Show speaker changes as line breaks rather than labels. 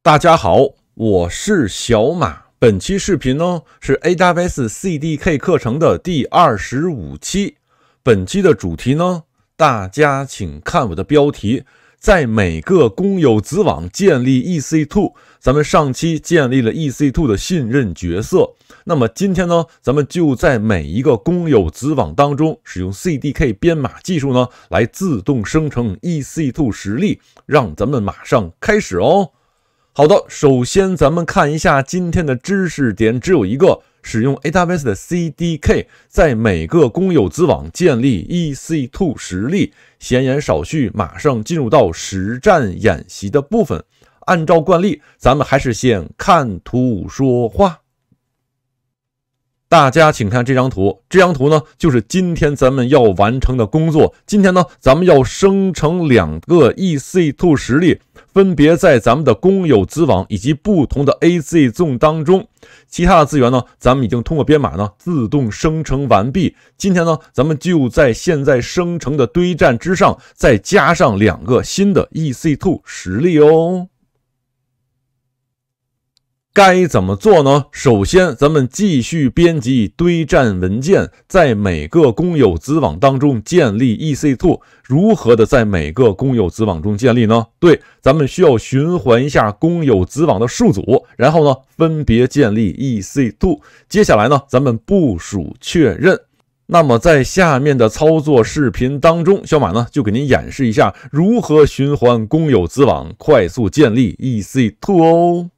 大家好，我是小马。本期视频呢是 AWS CDK 课程的第二十五期。本期的主题呢，大家请看我的标题：在每个公有子网建立 EC2。咱们上期建立了 EC2 的信任角色，那么今天呢，咱们就在每一个公有子网当中使用 CDK 编码技术呢，来自动生成 EC2 实例。让咱们马上开始哦。好的，首先咱们看一下今天的知识点，只有一个：使用 AWS 的 CDK 在每个公有子网建立 EC2 实例。闲言少叙，马上进入到实战演习的部分。按照惯例，咱们还是先看图说话。大家请看这张图，这张图呢就是今天咱们要完成的工作。今天呢，咱们要生成两个 EC2 实例，分别在咱们的公有子网以及不同的 AZ 纵当中。其他的资源呢，咱们已经通过编码呢自动生成完毕。今天呢，咱们就在现在生成的堆栈之上，再加上两个新的 EC2 实例哦。该怎么做呢？首先，咱们继续编辑堆栈文件，在每个公有子网当中建立 EC2。如何的在每个公有子网中建立呢？对，咱们需要循环一下公有子网的数组，然后呢，分别建立 EC2。接下来呢，咱们部署确认。那么在下面的操作视频当中，小马呢就给您演示一下如何循环公有子网，快速建立 EC2 哦。